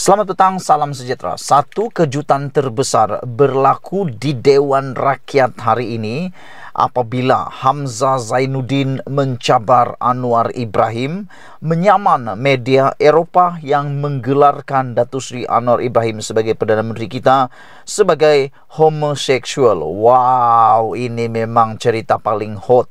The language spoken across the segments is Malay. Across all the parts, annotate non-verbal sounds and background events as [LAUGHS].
Selamat petang, salam sejahtera. Satu kejutan terbesar berlaku di Dewan Rakyat hari ini apabila Hamzah Zainuddin mencabar Anwar Ibrahim menyaman media Eropah yang menggelarkan Datuk Sri Anwar Ibrahim sebagai Perdana Menteri kita sebagai homoseksual. Wow, ini memang cerita paling hot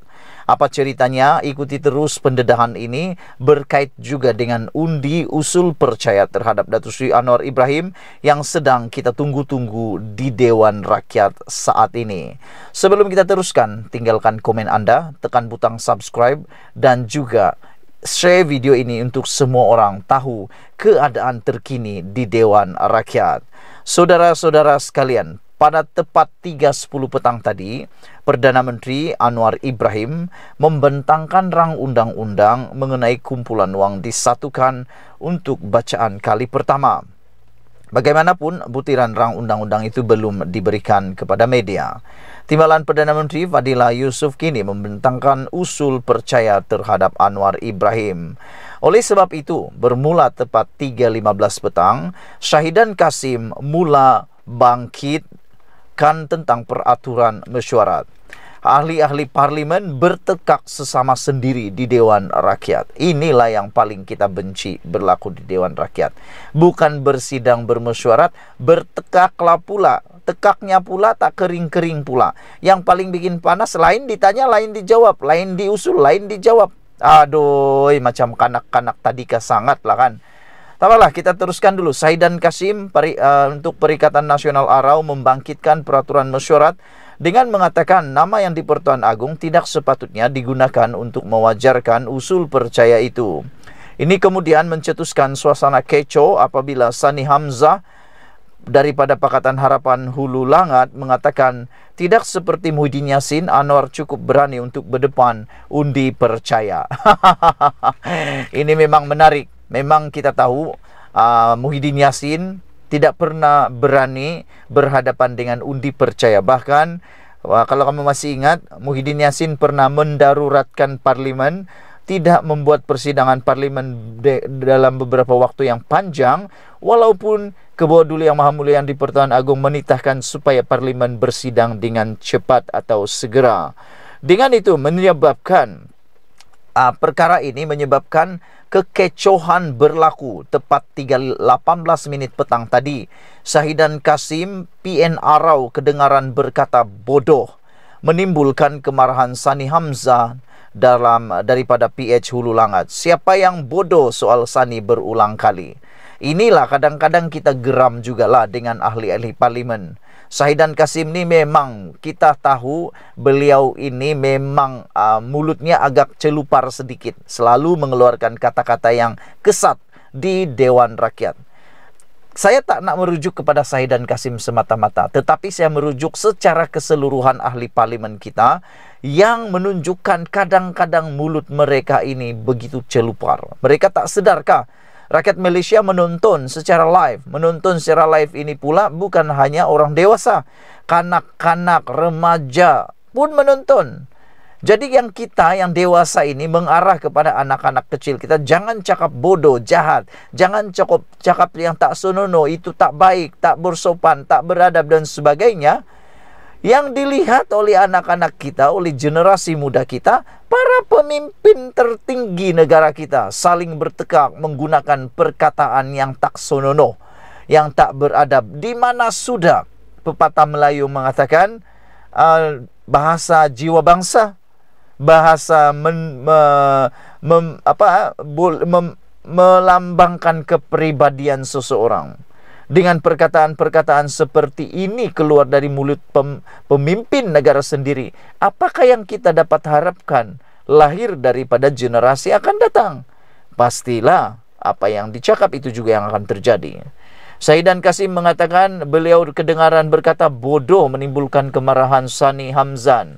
apa ceritanya ikuti terus pendedahan ini berkait juga dengan undi usul percaya terhadap Datuk Sri Anwar Ibrahim yang sedang kita tunggu-tunggu di Dewan Rakyat saat ini. Sebelum kita teruskan, tinggalkan komen Anda, tekan butang subscribe dan juga share video ini untuk semua orang tahu keadaan terkini di Dewan Rakyat. Saudara-saudara sekalian, pada tepat 3.10 petang tadi, Perdana Menteri Anwar Ibrahim membentangkan rang undang-undang mengenai kumpulan wang disatukan untuk bacaan kali pertama. Bagaimanapun, butiran rang undang-undang itu belum diberikan kepada media. Timbalan Perdana Menteri Fadila Yusuf kini membentangkan usul percaya terhadap Anwar Ibrahim. Oleh sebab itu, bermula tepat 3.15 petang, Syahidan Kasim mula bangkit mengingatkan tentang peraturan mesyuarat. Ahli-ahli parlimen bertekak sesama sendiri di Dewan Rakyat. Inilah yang paling kita benci berlaku di Dewan Rakyat. Bukan bersidang bermesyuarat, bertekaklah pula. Tekaknya pula tak kering-kering pula. Yang paling bikin panas lain ditanya, lain dijawab, lain diusul, lain dijawab. Aduh, macam kanak-kanak tadika sangat lah kan Tabarlah kita teruskan dulu Saidan Kasim peri, uh, untuk Perikatan Nasional Arau membangkitkan peraturan mesyuarat dengan mengatakan nama yang di Pertuan Agung tidak sepatutnya digunakan untuk mewajarkan usul percaya itu. Ini kemudian mencetuskan suasana kecoh apabila Sani Hamzah daripada Pakatan Harapan Hulu Langat mengatakan tidak seperti Muhyiddin Yassin, Anwar cukup berani untuk berdepan undi percaya. [LAUGHS] Ini memang menarik memang kita tahu uh, Muhyiddin Yassin tidak pernah berani berhadapan dengan undi percaya bahkan uh, kalau kamu masih ingat Muhyiddin Yassin pernah mendaruratkan parlimen tidak membuat persidangan parlimen dalam beberapa waktu yang panjang walaupun kebawah dulu yang maha mulia yang di Pertuan Agung menitahkan supaya parlimen bersidang dengan cepat atau segera dengan itu menyebabkan uh, perkara ini menyebabkan kekecohan berlaku tepat 3.18 minit petang tadi. Sahidan Kasim, PN Arau kedengaran berkata bodoh menimbulkan kemarahan Sani Hamzah dalam daripada PH Hulu Langat. Siapa yang bodoh soal Sani berulang kali? Inilah kadang-kadang kita geram jugalah dengan ahli-ahli parlimen. Sahidan Kasim ni memang kita tahu beliau ini memang uh, mulutnya agak celupar sedikit selalu mengeluarkan kata-kata yang kesat di Dewan Rakyat. Saya tak nak merujuk kepada Sahidan Kasim semata-mata, tetapi saya merujuk secara keseluruhan ahli parlimen kita yang menunjukkan kadang-kadang mulut mereka ini begitu celupar. Mereka tak sedarkah rakyat Malaysia menonton secara live. Menonton secara live ini pula bukan hanya orang dewasa. Kanak-kanak, remaja pun menonton. Jadi yang kita yang dewasa ini mengarah kepada anak-anak kecil kita jangan cakap bodoh, jahat, jangan cakap cakap yang tak sunono, itu tak baik, tak bersopan, tak beradab dan sebagainya yang dilihat oleh anak-anak kita, oleh generasi muda kita, para pemimpin tertinggi negara kita saling bertekak menggunakan perkataan yang tak sonono, yang tak beradab. Di mana sudah pepatah Melayu mengatakan uh, bahasa jiwa bangsa, bahasa men, me, mem, apa, bul, mem, melambangkan kepribadian seseorang dengan perkataan-perkataan seperti ini keluar dari mulut pem pemimpin negara sendiri, apakah yang kita dapat harapkan lahir daripada generasi akan datang? Pastilah apa yang dicakap itu juga yang akan terjadi. Saidan Kasim mengatakan beliau kedengaran berkata bodoh menimbulkan kemarahan Sani Hamzan.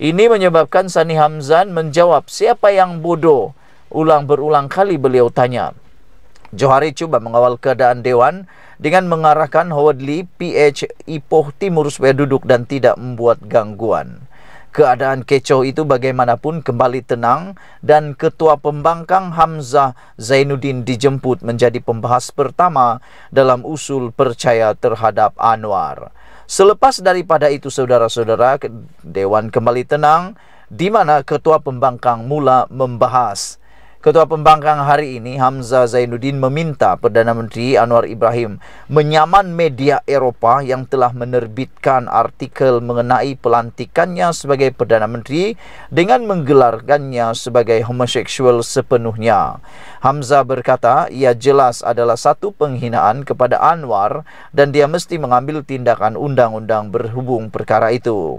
Ini menyebabkan Sani Hamzan menjawab, "Siapa yang bodoh?" Ulang berulang kali beliau tanya. Johari cuba mengawal keadaan Dewan dengan mengarahkan Howard Lee PH Ipoh Timur supaya duduk dan tidak membuat gangguan. Keadaan kecoh itu bagaimanapun kembali tenang dan Ketua Pembangkang Hamzah Zainuddin dijemput menjadi pembahas pertama dalam usul percaya terhadap Anwar. Selepas daripada itu saudara-saudara Dewan kembali tenang di mana Ketua Pembangkang mula membahas. Ketua Pembangkang hari ini Hamzah Zainuddin meminta Perdana Menteri Anwar Ibrahim menyaman media Eropah yang telah menerbitkan artikel mengenai pelantikannya sebagai Perdana Menteri dengan menggelarkannya sebagai homoseksual sepenuhnya. Hamzah berkata ia jelas adalah satu penghinaan kepada Anwar dan dia mesti mengambil tindakan undang-undang berhubung perkara itu.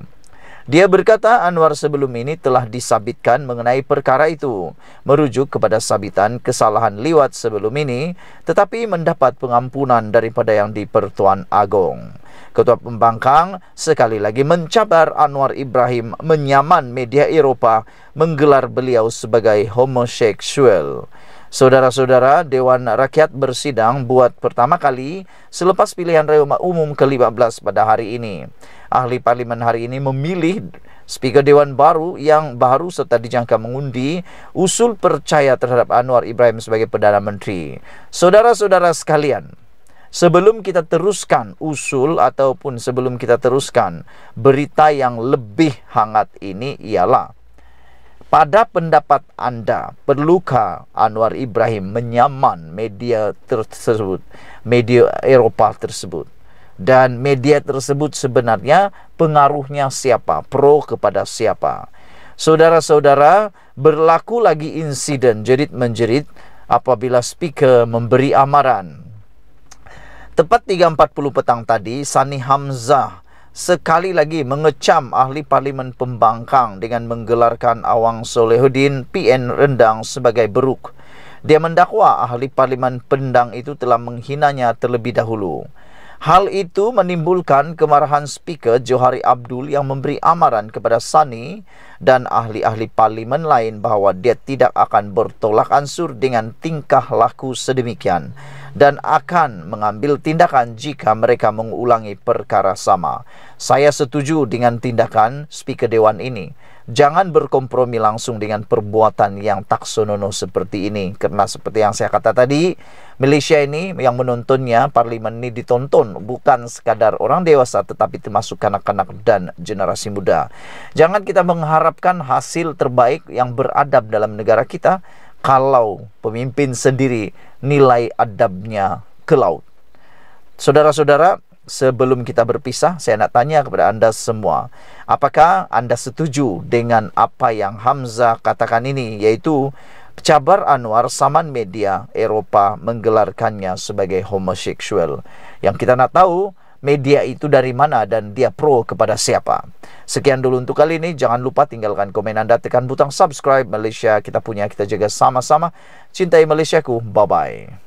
Dia berkata Anwar sebelum ini telah disabitkan mengenai perkara itu, merujuk kepada sabitan kesalahan liwat sebelum ini, tetapi mendapat pengampunan daripada yang di pertuan agong Ketua Pembangkang sekali lagi mencabar Anwar Ibrahim menyaman media Eropah menggelar beliau sebagai homoseksual. Saudara-saudara, Dewan Rakyat bersidang buat pertama kali selepas pilihan raya umum ke-15 pada hari ini ahli parlimen hari ini memilih speaker dewan baru yang baru serta dijangka mengundi usul percaya terhadap Anwar Ibrahim sebagai Perdana Menteri. Saudara-saudara sekalian, sebelum kita teruskan usul ataupun sebelum kita teruskan berita yang lebih hangat ini ialah pada pendapat anda, perlukah Anwar Ibrahim menyaman media tersebut, media Eropa tersebut? dan media tersebut sebenarnya pengaruhnya siapa, pro kepada siapa. Saudara-saudara, berlaku lagi insiden jerit menjerit apabila speaker memberi amaran. Tepat 3.40 petang tadi, Sani Hamzah sekali lagi mengecam ahli parlimen pembangkang dengan menggelarkan Awang Solehuddin PN Rendang sebagai beruk. Dia mendakwa ahli parlimen pendang itu telah menghinanya terlebih dahulu. Hal itu menimbulkan kemarahan speaker Johari Abdul yang memberi amaran kepada Sani dan ahli-ahli parlimen lain bahawa dia tidak akan bertolak ansur dengan tingkah laku sedemikian dan akan mengambil tindakan jika mereka mengulangi perkara sama. Saya setuju dengan tindakan speaker dewan ini. Jangan berkompromi langsung dengan perbuatan yang taksonono seperti ini. Karena seperti yang saya kata tadi, Malaysia ini yang menontonnya, parlimen ini ditonton bukan sekadar orang dewasa tetapi termasuk kanak-kanak dan generasi muda. Jangan kita mengharapkan hasil terbaik yang beradab dalam negara kita kalau pemimpin sendiri nilai adabnya ke laut. Saudara-saudara, sebelum kita berpisah, saya nak tanya kepada anda semua. Apakah anda setuju dengan apa yang Hamzah katakan ini, yaitu Cabar Anwar Saman Media Eropa menggelarkannya sebagai homoseksual. Yang kita nak tahu, media itu dari mana dan dia pro kepada siapa. Sekian dulu untuk kali ini. Jangan lupa tinggalkan komen anda, tekan butang subscribe Malaysia. Kita punya, kita jaga sama-sama. Cintai Malaysiaku. Bye-bye.